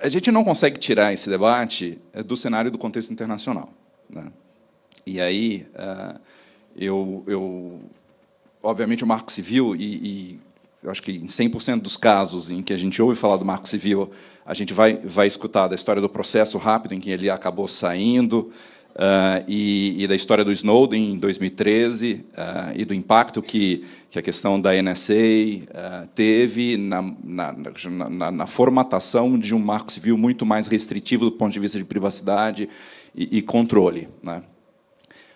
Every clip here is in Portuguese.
A gente não consegue tirar esse debate eh, do cenário do contexto internacional. Né? E aí, eh, eu, eu, obviamente, o Marco Civil, e, e eu acho que em 100% dos casos em que a gente ouve falar do Marco Civil, a gente vai, vai escutar da história do processo rápido em que ele acabou saindo, Uh, e, e, da história do Snowden em 2013 uh, ah, e do impacto que, que a questão da NSA uh, ah, teve na na, na, na, formatação de um marco civil muito mais restritivo do ponto de vista de privacidade e, e controle. Né?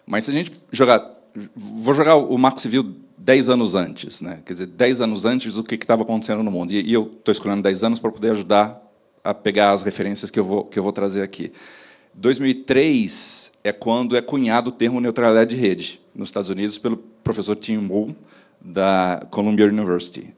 Mas se a gente jogar. Vou jogar o marco civil 10 anos antes, né? quer dizer, 10 anos antes do que estava acontecendo no mundo. E, e eu estou escolhendo 10 anos para poder ajudar a pegar as referências que eu vou, que eu vou trazer aqui. 2003 é quando é cunhado o termo neutralidade de rede nos Estados Unidos pelo professor Tim Moore da Columbia University.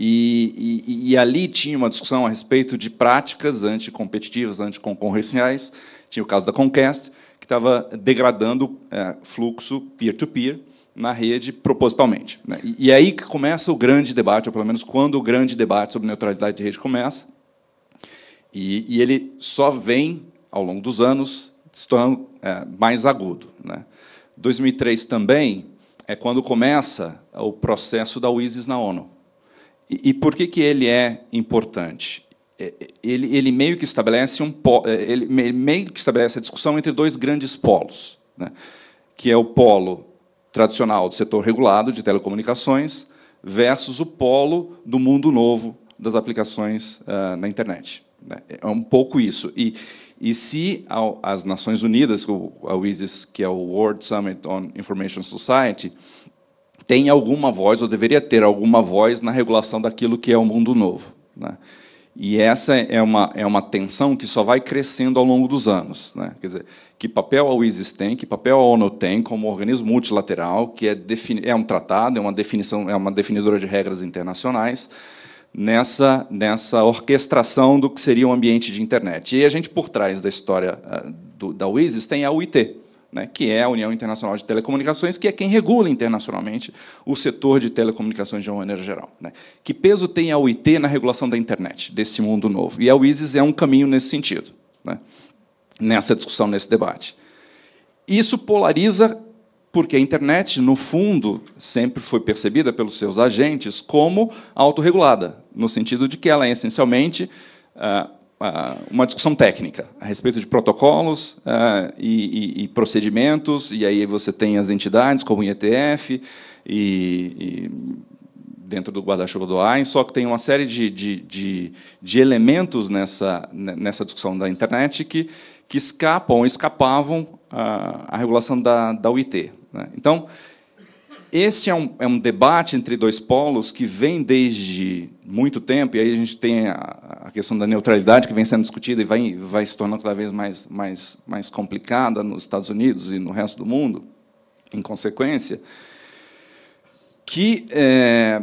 E, e, e, ali tinha uma discussão a respeito de práticas anticompetitivas, anticoncorrenciais. Tinha o caso da Comcast, que estava degradando é, fluxo peer-to-peer -peer na rede propositalmente. Né? E, e é aí que começa o grande debate, ou pelo menos quando o grande debate sobre neutralidade de rede começa. E, e ele só vem ao longo dos anos, se tornando é, mais agudo. Né? 2003 também é quando começa o processo da UISIS na ONU. E, e por que, que ele é importante? É, é, ele, ele, meio que estabelece um é, ele meio que estabelece a discussão entre dois grandes polos, né? que é o polo tradicional do setor regulado de telecomunicações versus o polo do mundo novo das aplicações uh, na internet. Né? É um pouco isso. E, e se as Nações Unidas, o ISIS, que é o World Summit on Information Society, tem alguma voz, ou deveria ter alguma voz, na regulação daquilo que é o mundo novo. Né? E essa é uma, é uma tensão que só vai crescendo ao longo dos anos. Né? Quer dizer, que papel a ISIS tem, que papel a ONU tem como organismo multilateral, que é, é um tratado, é uma definição, é uma definidora de regras internacionais, nessa, nessa orquestração do que seria um ambiente de internet. E a gente, por trás da história ah, do, da UISIS, tem a UIT, né, que é a União Internacional de Telecomunicações, que é quem regula internacionalmente o setor de telecomunicações de uma maneira geral. Né. Que peso tem a UIT na regulação da internet, desse mundo novo? E a UISIS é um caminho nesse sentido, né, nessa discussão, nesse debate. Isso polariza porque a internet, no fundo, sempre foi percebida pelos seus agentes como autorregulada, no sentido de que ela é essencialmente ah, ah, uma discussão técnica a respeito de protocolos ah, e, procedimentos, e aí você tem as entidades como o IETF e dentro do guarda-chuva do AIN, só que tem uma série de, de, de, de, elementos nessa, nessa discussão da internet que, que escapam, escapavam a, a regulação da, da UIT. Né? Então, esse é um, é um, debate entre dois polos que vem desde muito tempo, e aí a gente tem a, a questão da neutralidade que vem sendo discutida e vai, vai se tornando cada vez mais, mais, mais complicada nos Estados Unidos e no resto do mundo, em consequência, que... É,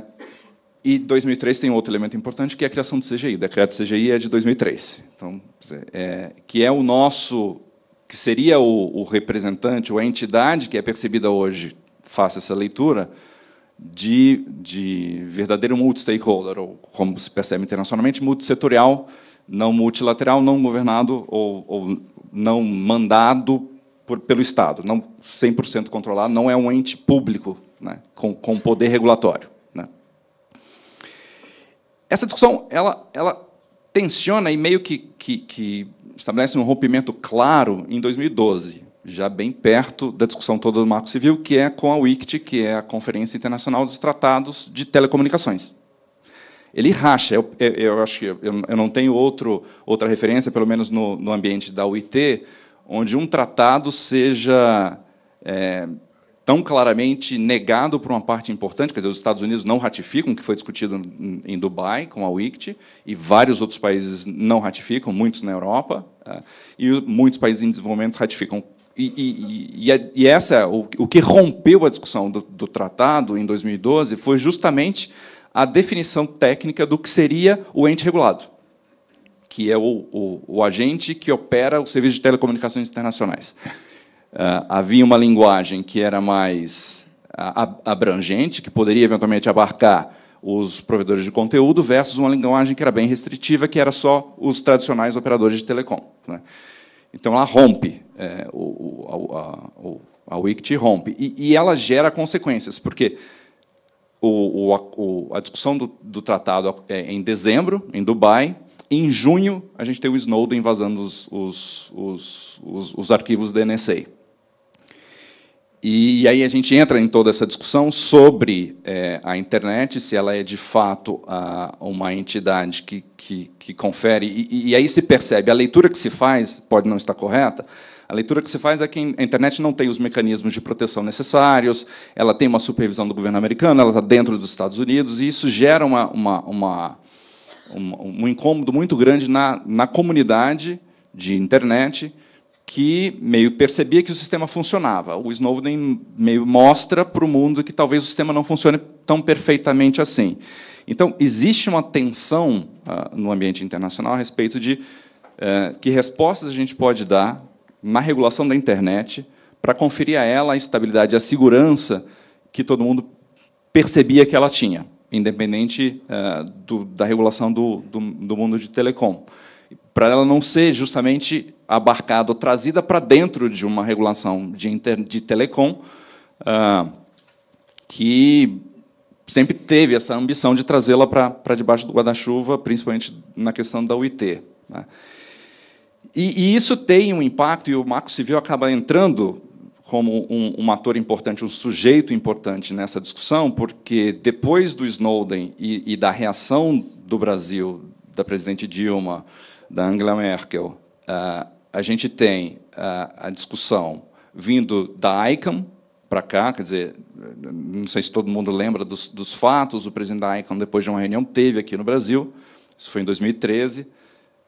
e 2003 tem outro elemento importante, que é a criação do CGI. O decreto do CGI é de 2003, então, é, que é o nosso que seria o, o representante ou a entidade que é percebida hoje, faça essa leitura, de, de verdadeiro multi-stakeholder, ou como se percebe internacionalmente, multissetorial, não multilateral, não governado ou, ou não mandado por, pelo Estado, não 100% controlado, não é um ente público né, com, com poder regulatório. Né. Essa discussão ela, ela tensiona e meio que, que, que estabelece um rompimento claro em 2012, já bem perto da discussão toda do Marco Civil, que é com a WICT, que é a Conferência Internacional dos Tratados de Telecomunicações. Ele racha, eu, eu, eu acho que eu, eu, não tenho outro, outra referência, pelo menos no, no ambiente da UIT, onde um tratado seja é, tão claramente negado por uma parte importante, quer dizer, os Estados Unidos não ratificam, o que foi discutido em Dubai com a WICT, e vários outros países não ratificam, muitos na Europa, é, e muitos países em desenvolvimento ratificam. E, e, e é, essa, é o, o que rompeu a discussão do, do tratado em 2012 foi justamente a definição técnica do que seria o ente regulado, que é o, o, o agente que opera o serviço de telecomunicações internacionais. Ah, havia uma linguagem que era mais ah, abrangente, que poderia eventualmente abarcar os provedores de conteúdo, versus uma linguagem que era bem restritiva, que era só os tradicionais operadores de telecom. Né? Então, ela rompe, é, o, a, a, a WICT rompe. E, e, ela gera consequências, porque o, a, a, discussão do, do, tratado é em dezembro, em Dubai, em junho, a gente tem o Snowden vazando os, os, os, os arquivos da NSA. E, e, aí a gente entra em toda essa discussão sobre é, a internet, se ela é de fato a, uma entidade que, que, que confere. E, e, aí se percebe, a leitura que se faz pode não estar correta. A leitura que se faz é que a internet não tem os mecanismos de proteção necessários, ela tem uma supervisão do governo americano, ela está dentro dos Estados Unidos, e isso gera uma, uma, uma, um, um incômodo muito grande na, na comunidade de internet que meio percebia que o sistema funcionava. O Snowden meio mostra para o mundo que talvez o sistema não funcione tão perfeitamente assim. Então, existe uma tensão uh, no ambiente internacional a respeito de uh, que respostas a gente pode dar na regulação da internet para conferir a ela a estabilidade e a segurança que todo mundo percebia que ela tinha, independente uh, do, da regulação do, do, do mundo de telecom para ela não ser justamente abarcada ou trazida para dentro de uma regulação de, inter, de telecom ah, que sempre teve essa ambição de trazê-la para debaixo do guarda-chuva, principalmente na questão da UIT. Né? E, e, isso tem um impacto, e o Marco Civil acaba entrando como um, um, ator importante, um sujeito importante nessa discussão, porque depois do Snowden e, e da reação do Brasil, da presidente Dilma, da Angela Merkel, eh, a gente tem eh, a discussão vindo da ICAM para cá, quer dizer, não sei se todo mundo lembra dos, dos fatos, o presidente da ICAM, depois de uma reunião, teve aqui no Brasil, isso foi em 2013,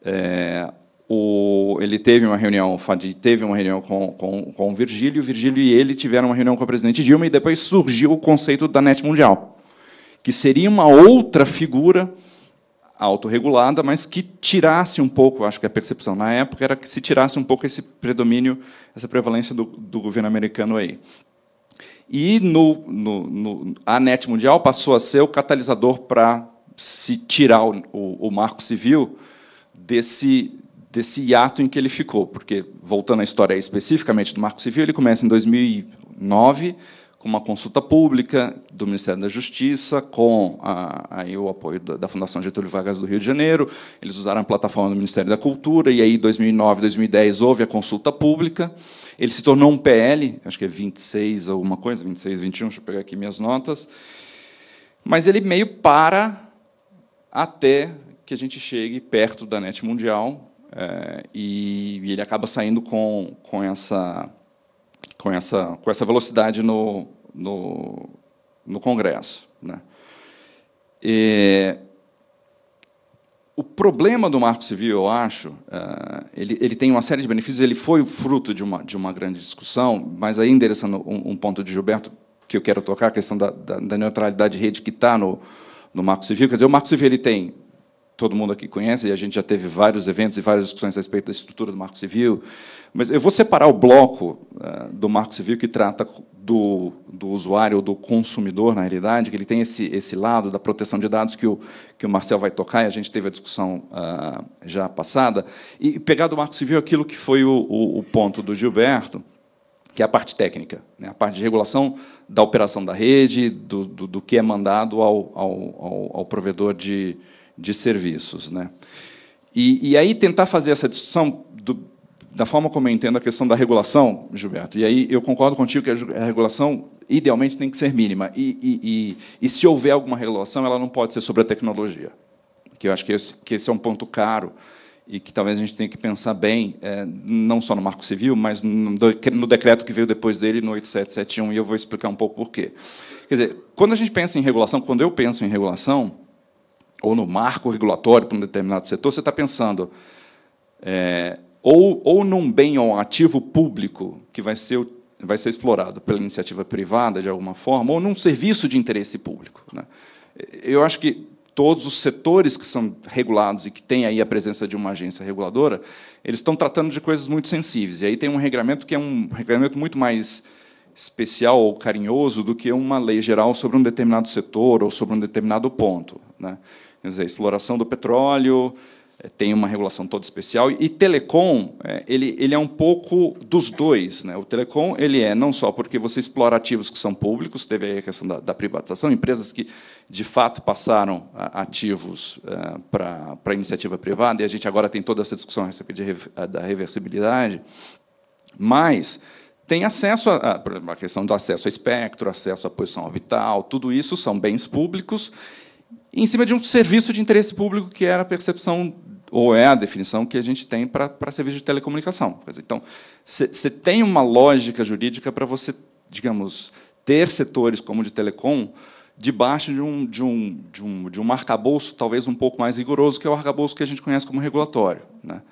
é, eh, o, ele teve uma reunião, teve uma reunião com, com, com o Virgílio, o Virgílio e ele tiveram uma reunião com o presidente Dilma, e depois surgiu o conceito da NET Mundial, que seria uma outra figura autorregulada, mas que tirasse um pouco, acho que a percepção na época era que se tirasse um pouco esse predomínio, essa prevalência do, do governo americano aí. E no, no, no, a NET mundial passou a ser o catalisador para se tirar o, o, o, marco civil desse, desse hiato em que ele ficou. Porque, voltando à história especificamente do marco civil, ele começa em 2009, com uma consulta pública do Ministério da Justiça, com a, aí o apoio da, da Fundação Getúlio Vargas do Rio de Janeiro. Eles usaram a plataforma do Ministério da Cultura, e aí, em 2009, 2010, houve a consulta pública. Ele se tornou um PL, acho que é 26 alguma coisa, 26, 21, deixa eu pegar aqui minhas notas. Mas ele meio para até que a gente chegue perto da net mundial, é, e, e ele acaba saindo com, com essa com essa, com essa velocidade no, no, no Congresso. Né? E, o problema do Marco Civil, eu acho, eh, ele, ele tem uma série de benefícios, ele foi fruto de uma, de uma grande discussão, mas aí endereçando um, um ponto de Gilberto que eu quero tocar, a questão da, da, da neutralidade de rede que está no, no Marco Civil. Quer dizer, o Marco Civil ele tem todo mundo aqui conhece, e a gente já teve vários eventos e várias discussões a respeito da estrutura do Marco Civil, mas eu vou separar o bloco uh, do Marco Civil que trata do, do usuário ou do consumidor, na realidade, que ele tem esse, esse lado da proteção de dados que o, que o Marcel vai tocar, e a gente teve a discussão uh, já passada, e pegar do Marco Civil aquilo que foi o, o, o ponto do Gilberto, que é a parte técnica, né? a parte de regulação da operação da rede, do, do, do que é mandado ao, ao, ao, ao provedor de, de serviços. Né? E, e aí tentar fazer essa discussão do, da forma como eu entendo a questão da regulação, Gilberto, e aí eu concordo contigo que a regulação idealmente tem que ser mínima. E, e, e, e se houver alguma regulação, ela não pode ser sobre a tecnologia, que eu acho que esse, que esse é um ponto caro e que talvez a gente tenha que pensar bem, é, não só no Marco Civil, mas no decreto que veio depois dele, no 8771, e eu vou explicar um pouco por quê. Quer dizer, quando a gente pensa em regulação, quando eu penso em regulação, ou no marco regulatório para um determinado setor, você está pensando é, ou, ou num bem ou um ativo público que vai ser, vai ser explorado pela iniciativa privada, de alguma forma, ou num serviço de interesse público. Né? Eu acho que todos os setores que são regulados e que têm aí a presença de uma agência reguladora, eles estão tratando de coisas muito sensíveis. E aí tem um regulamento que é um regulamento muito mais especial ou carinhoso do que uma lei geral sobre um determinado setor ou sobre um determinado ponto. Né? Quer dizer, exploração do petróleo eh, tem uma regulação toda especial e telecom eh, ele, ele é um pouco dos dois né o telecom ele é não só porque você explora ativos que são públicos teve aí a questão da, da privatização empresas que de fato passaram ativos eh, para para iniciativa privada e a gente agora tem toda essa discussão a respeito de, da reversibilidade mas tem acesso a, a questão do acesso a espectro, acesso à posição orbital, tudo isso são bens públicos em cima de um serviço de interesse público que era é a percepção ou é a definição que a gente tem para, para serviço de telecomunicação. Então, você tem uma lógica jurídica para você, digamos, ter setores como o de telecom debaixo de um, de um, de um, de um arcabouço talvez um pouco mais rigoroso, que é o arcabouço que a gente conhece como regulatório. Né?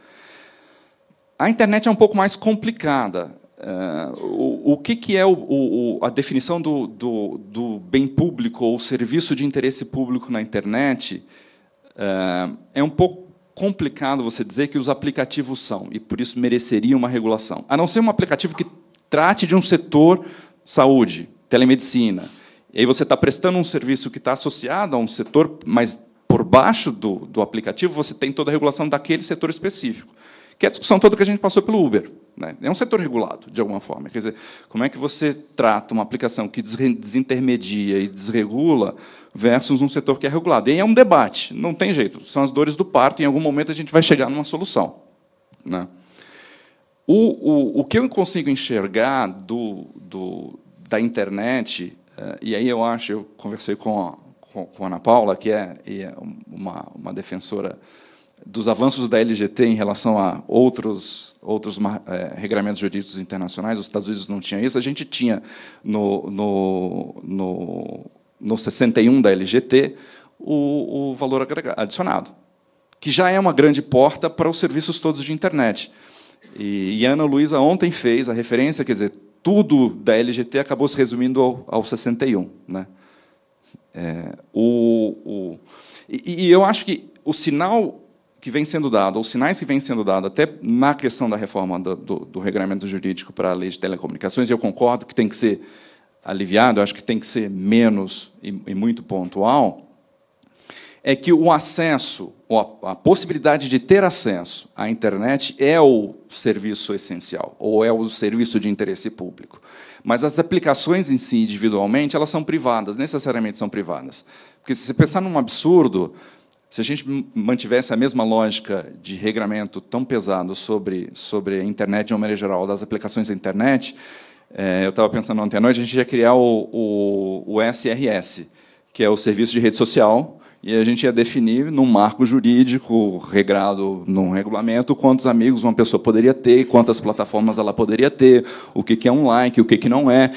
A internet é um pouco mais complicada. Uh, o, o que, que é o, o, a definição do, do, do, bem público ou serviço de interesse público na internet? Uh, é um pouco complicado você dizer que os aplicativos são, e por isso mereceria uma regulação. A não ser um aplicativo que trate de um setor saúde, telemedicina. E aí você está prestando um serviço que está associado a um setor, mas por baixo do, do aplicativo você tem toda a regulação daquele setor específico que é a discussão toda que a gente passou pelo Uber. Né? É um setor regulado, de alguma forma. Quer dizer, como é que você trata uma aplicação que desintermedia e desregula versus um setor que é regulado? E aí é um debate, não tem jeito. São as dores do parto, e em algum momento a gente vai chegar numa solução. Né? O, o, o que eu consigo enxergar do, do, da internet, eh, e aí eu acho, eu conversei com a, com, a Ana Paula, que é, é uma, uma defensora dos avanços da LGT em relação a outros, outros é, regramentos jurídicos internacionais, os Estados Unidos não tinha isso, a gente tinha no, no, no, no 61 da LGT o, o valor adicionado, que já é uma grande porta para os serviços todos de internet. E, e Ana Luísa ontem fez a referência, quer dizer, tudo da LGT acabou se resumindo ao, ao 61. Né? É, o, o, e, e eu acho que o sinal que vem sendo dado, ou sinais que vem sendo dado, até na questão da reforma do, do, do regulamento jurídico para a lei de telecomunicações, e eu concordo que tem que ser aliviado, acho que tem que ser menos e, e muito pontual, é que o acesso, a, a possibilidade de ter acesso à internet é o serviço essencial, ou é o serviço de interesse público. Mas as aplicações em si, individualmente, elas são privadas, necessariamente são privadas. Porque se você pensar num absurdo, se a gente mantivesse a mesma lógica de regramento tão pesado sobre, sobre a internet de uma maneira geral, das aplicações da internet, é, eu estava pensando ontem à noite, a gente ia criar o, o, o SRS, que é o Serviço de Rede Social, e a gente ia definir, num marco jurídico, regrado num regulamento, quantos amigos uma pessoa poderia ter, quantas plataformas ela poderia ter, o que é um like, o que não é.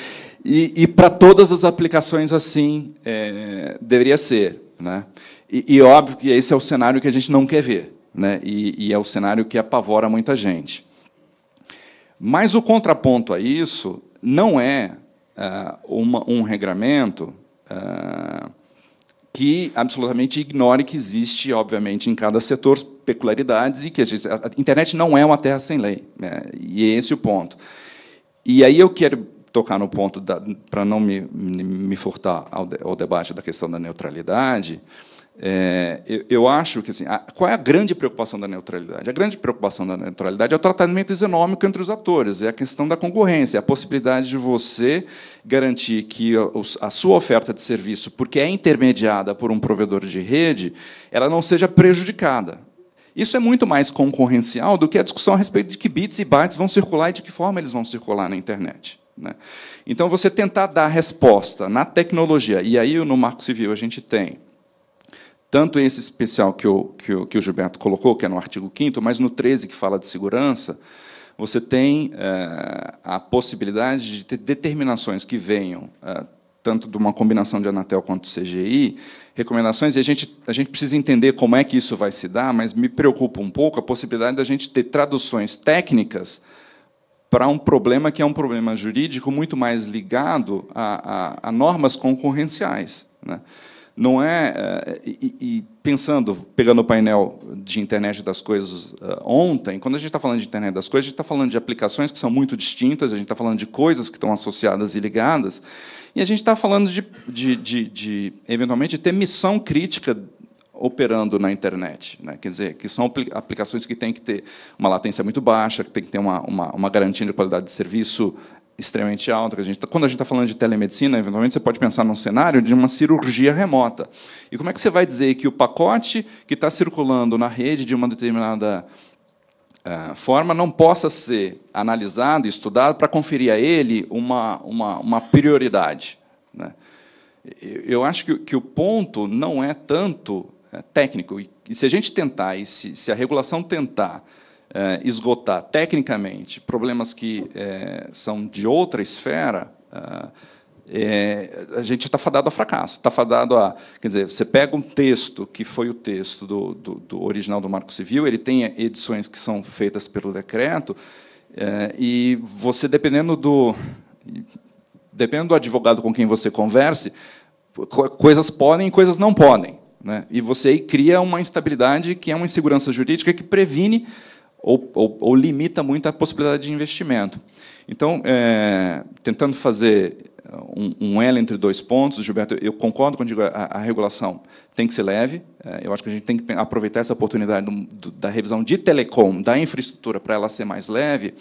E, e para todas as aplicações assim é, deveria ser. Né? E, e, óbvio que esse é o cenário que a gente não quer ver, né? E, e é o cenário que apavora muita gente. Mas o contraponto a isso não é uh, uma, um regramento uh, que absolutamente ignore que existe, obviamente, em cada setor peculiaridades e que a, gente, a internet não é uma terra sem lei. Né? E é esse é o ponto. E aí eu quero tocar no ponto, para não me, me, me furtar ao, de, ao, debate da questão da neutralidade, é, eu, eu, acho que assim, a, qual é a grande preocupação da neutralidade? A grande preocupação da neutralidade é o tratamento isonômico entre os atores, é a questão da concorrência, é a possibilidade de você garantir que a, a sua oferta de serviço, porque é intermediada por um provedor de rede, ela não seja prejudicada. Isso é muito mais concorrencial do que a discussão a respeito de que bits e bytes vão circular e de que forma eles vão circular na internet. Né? Então, você tentar dar resposta na tecnologia, e aí no Marco Civil a gente tem tanto esse especial que o, que o, que o Gilberto colocou, que é no artigo 5 mas no 13, que fala de segurança, você tem é, a possibilidade de ter determinações que venham é, tanto de uma combinação de Anatel quanto do CGI, recomendações, e a gente, a gente precisa entender como é que isso vai se dar, mas me preocupa um pouco a possibilidade da gente ter traduções técnicas para um problema que é um problema jurídico muito mais ligado a, a, a normas concorrenciais. Né? não é. Eh, e, e, pensando, pegando o painel de internet das coisas eh, ontem, quando a gente está falando de internet das coisas, a gente está falando de aplicações que são muito distintas, a gente está falando de coisas que estão associadas e ligadas, e a gente está falando de, de, de, de eventualmente, ter missão crítica operando na internet. Né? Quer dizer, que são aplicações que têm que ter uma latência muito baixa, que tem que ter uma, uma, uma garantia de qualidade de serviço extremamente alta. A gente, tá, quando a gente está falando de telemedicina, eventualmente você pode pensar num cenário de uma cirurgia remota. E como é que você vai dizer que o pacote que está circulando na rede de uma determinada eh, forma não possa ser analisado, estudado, para conferir a ele uma, uma, uma prioridade? Né? Eu acho que, que o ponto não é tanto eh, técnico. E, se a gente tentar, e se, se a regulação tentar é, esgotar tecnicamente problemas que é, são de outra esfera, é, é a gente está fadado a fracasso, está fadado a. Quer dizer, você pega um texto que foi o texto do, do, do original do Marco Civil, ele tem edições que são feitas pelo decreto, é, e você, dependendo do. Dependendo do advogado com quem você converse, coisas podem e coisas não podem. Né? E você aí cria uma instabilidade que é uma insegurança jurídica que previne ou, ou, ou limita muito a possibilidade de investimento. Então, é, tentando fazer um, um, L entre dois pontos, Gilberto, eu concordo digo a, a regulação tem que ser leve. É, eu acho que a gente tem que aproveitar essa oportunidade do, do, da revisão de telecom, da infraestrutura, para ela ser mais leve.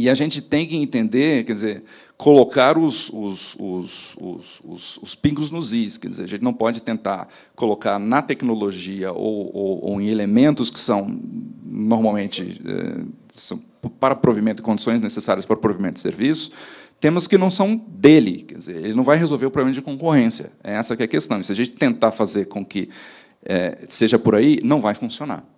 E a gente tem que entender, quer dizer, colocar os, os, os, os, pingos nos is. Quer dizer, a gente não pode tentar colocar na tecnologia ou, ou, ou em elementos que são normalmente é, são para provimento e condições necessárias para o provimento de serviço, temas que não são dele. Quer dizer, ele não vai resolver o problema de concorrência. É essa que é a questão. E se a gente tentar fazer com que é, seja por aí, não vai funcionar.